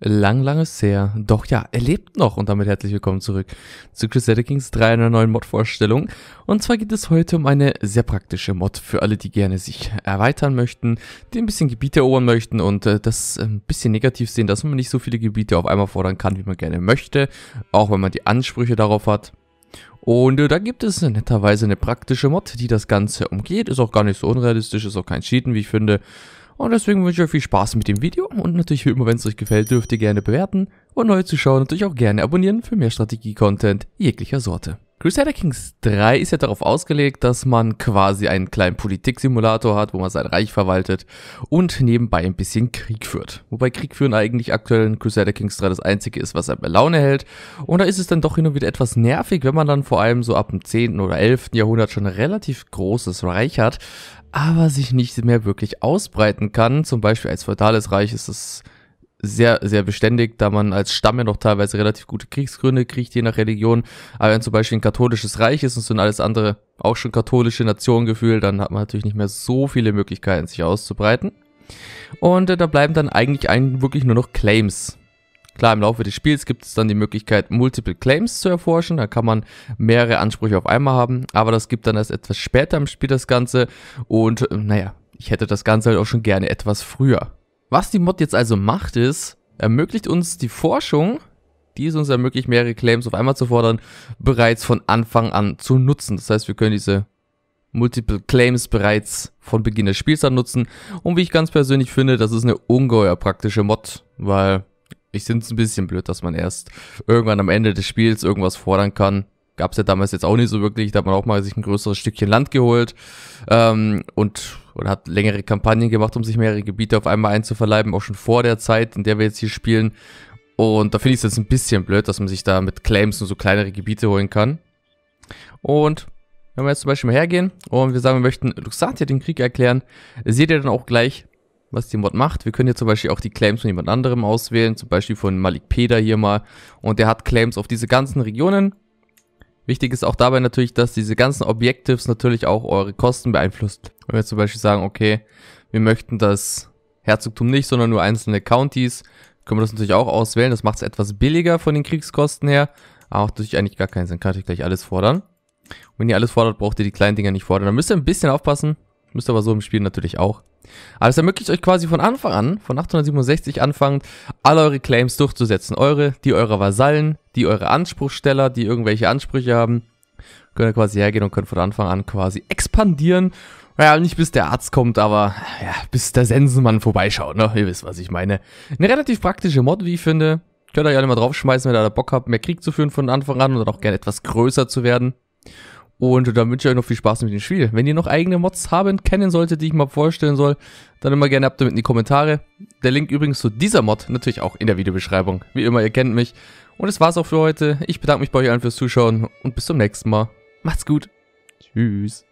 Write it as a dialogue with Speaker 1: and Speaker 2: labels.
Speaker 1: Lang, langes her. Doch ja, er lebt noch und damit herzlich willkommen zurück zu Crusader Kings 3 einer neuen Mod-Vorstellung. Und zwar geht es heute um eine sehr praktische Mod für alle, die gerne sich erweitern möchten, die ein bisschen Gebiete erobern möchten und äh, das ein bisschen negativ sehen, dass man nicht so viele Gebiete auf einmal fordern kann, wie man gerne möchte, auch wenn man die Ansprüche darauf hat. Und äh, da gibt es netterweise eine praktische Mod, die das Ganze umgeht. Ist auch gar nicht so unrealistisch, ist auch kein Cheaten, wie ich finde. Und deswegen wünsche ich euch viel Spaß mit dem Video und natürlich wie immer, wenn es euch gefällt, dürft ihr gerne bewerten und neue Zuschauer natürlich auch gerne abonnieren für mehr Strategie-Content jeglicher Sorte. Crusader Kings 3 ist ja darauf ausgelegt, dass man quasi einen kleinen Politiksimulator hat, wo man sein Reich verwaltet und nebenbei ein bisschen Krieg führt. Wobei Krieg führen eigentlich aktuell in Crusader Kings 3 das einzige ist, was er bei Laune hält. Und da ist es dann doch hin und wieder etwas nervig, wenn man dann vor allem so ab dem 10. oder 11. Jahrhundert schon ein relativ großes Reich hat, aber sich nicht mehr wirklich ausbreiten kann. Zum Beispiel als feudales Reich ist es sehr, sehr beständig, da man als Stamm ja noch teilweise relativ gute Kriegsgründe kriegt, je nach Religion. Aber wenn zum Beispiel ein katholisches Reich ist und sind alles andere auch schon katholische Nationen gefühlt, dann hat man natürlich nicht mehr so viele Möglichkeiten, sich auszubreiten. Und äh, da bleiben dann eigentlich ein, wirklich nur noch Claims. Klar, im Laufe des Spiels gibt es dann die Möglichkeit, Multiple Claims zu erforschen. Da kann man mehrere Ansprüche auf einmal haben. Aber das gibt dann erst etwas später im Spiel das Ganze. Und äh, naja, ich hätte das Ganze halt auch schon gerne etwas früher. Was die Mod jetzt also macht ist, ermöglicht uns die Forschung, die es uns ermöglicht, mehrere Claims auf einmal zu fordern, bereits von Anfang an zu nutzen. Das heißt, wir können diese Multiple Claims bereits von Beginn des Spiels an nutzen. Und wie ich ganz persönlich finde, das ist eine ungeheuer praktische Mod, weil ich finde es ein bisschen blöd, dass man erst irgendwann am Ende des Spiels irgendwas fordern kann. Gab es ja damals jetzt auch nicht so wirklich, da hat man auch mal sich ein größeres Stückchen Land geholt ähm, und oder hat längere Kampagnen gemacht, um sich mehrere Gebiete auf einmal einzuverleiben, auch schon vor der Zeit, in der wir jetzt hier spielen. Und da finde ich es jetzt ein bisschen blöd, dass man sich da mit Claims nur so kleinere Gebiete holen kann. Und wenn wir jetzt zum Beispiel mal hergehen und wir sagen, wir möchten Luxatia den Krieg erklären, seht ihr dann auch gleich, was die Mod macht. Wir können hier zum Beispiel auch die Claims von jemand anderem auswählen, zum Beispiel von Malik Peda hier mal. Und der hat Claims auf diese ganzen Regionen Wichtig ist auch dabei natürlich, dass diese ganzen Objectives natürlich auch eure Kosten beeinflusst. Wenn wir zum Beispiel sagen, okay, wir möchten das Herzogtum nicht, sondern nur einzelne Counties, können wir das natürlich auch auswählen. Das macht es etwas billiger von den Kriegskosten her. Aber auch natürlich eigentlich gar keinen Sinn. Kann ich gleich alles fordern. Und wenn ihr alles fordert, braucht ihr die kleinen Dinger nicht fordern. Da müsst ihr ein bisschen aufpassen. Müsst ihr aber so im Spiel natürlich auch. Aber es ermöglicht euch quasi von Anfang an, von 867 anfangend, alle eure Claims durchzusetzen. Eure, die eurer Vasallen, die eure Anspruchsteller, die irgendwelche Ansprüche haben. Könnt ihr quasi hergehen und könnt von Anfang an quasi expandieren. Naja, nicht bis der Arzt kommt, aber ja, bis der Sensenmann vorbeischaut, ne? Ihr wisst, was ich meine. Eine relativ praktische Mod, wie ich finde. Könnt ihr euch alle mal draufschmeißen, wenn ihr da Bock habt, mehr Krieg zu führen von Anfang an oder auch gerne etwas größer zu werden. Und dann wünsche ich euch noch viel Spaß mit dem Spiel. Wenn ihr noch eigene Mods haben, kennen solltet, die ich mal vorstellen soll, dann immer gerne ab damit in die Kommentare. Der Link übrigens zu dieser Mod natürlich auch in der Videobeschreibung. Wie immer, ihr kennt mich. Und das war's auch für heute. Ich bedanke mich bei euch allen fürs Zuschauen und bis zum nächsten Mal. Macht's gut. Tschüss.